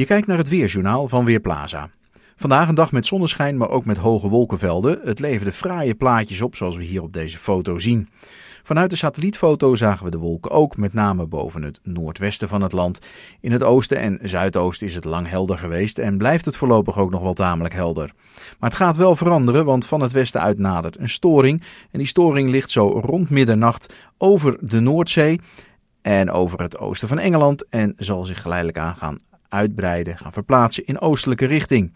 Je kijkt naar het weerjournaal van Weerplaza. Vandaag een dag met zonneschijn, maar ook met hoge wolkenvelden. Het leverde fraaie plaatjes op, zoals we hier op deze foto zien. Vanuit de satellietfoto zagen we de wolken ook, met name boven het noordwesten van het land. In het oosten en zuidoosten is het lang helder geweest en blijft het voorlopig ook nog wel tamelijk helder. Maar het gaat wel veranderen, want van het westen uit nadert een storing. En die storing ligt zo rond middernacht over de Noordzee en over het oosten van Engeland en zal zich geleidelijk aan gaan uitbreiden, gaan verplaatsen in oostelijke richting.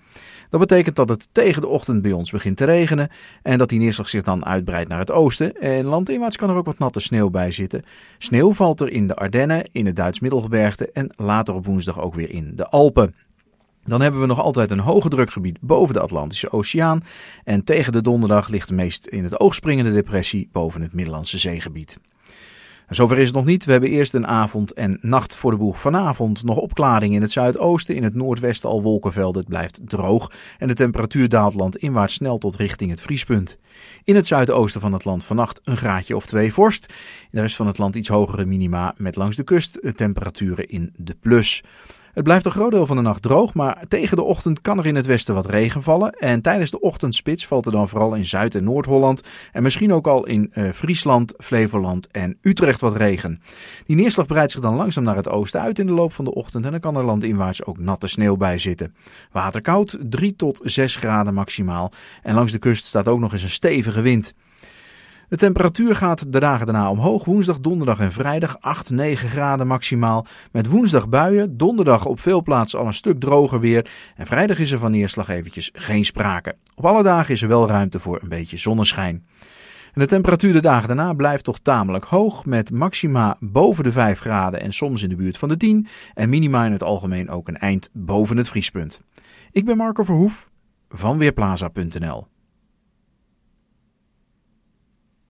Dat betekent dat het tegen de ochtend bij ons begint te regenen en dat die neerslag zich dan uitbreidt naar het oosten. En landinwaarts kan er ook wat natte sneeuw bij zitten. Sneeuw valt er in de Ardennen, in het Duits Middelgebergte en later op woensdag ook weer in de Alpen. Dan hebben we nog altijd een hoge drukgebied boven de Atlantische Oceaan. En tegen de donderdag ligt de meest in het oog springende depressie boven het Middellandse zeegebied. En zover is het nog niet. We hebben eerst een avond en nacht voor de boeg. Vanavond nog opklaring in het zuidoosten, in het noordwesten al wolkenvelden. Het blijft droog en de temperatuur daalt landinwaarts snel tot richting het vriespunt. In het zuidoosten van het land vannacht een graadje of twee vorst. In de rest van het land iets hogere minima met langs de kust temperaturen in de plus. Het blijft een groot deel van de nacht droog, maar tegen de ochtend kan er in het westen wat regen vallen. En tijdens de ochtendspits valt er dan vooral in Zuid- en Noord-Holland en misschien ook al in eh, Friesland, Flevoland en Utrecht wat regen. Die neerslag breidt zich dan langzaam naar het oosten uit in de loop van de ochtend en dan kan er landinwaarts ook natte sneeuw bij zitten. Waterkoud, 3 tot 6 graden maximaal. En langs de kust staat ook nog eens een stevige wind. De temperatuur gaat de dagen daarna omhoog. Woensdag, donderdag en vrijdag 8, 9 graden maximaal. Met woensdag buien, donderdag op veel plaatsen al een stuk droger weer. En vrijdag is er van neerslag eventjes geen sprake. Op alle dagen is er wel ruimte voor een beetje zonneschijn. En de temperatuur de dagen daarna blijft toch tamelijk hoog, met maxima boven de 5 graden en soms in de buurt van de 10 en minima in het algemeen ook een eind boven het vriespunt. Ik ben Marco Verhoef van Weerplaza.nl.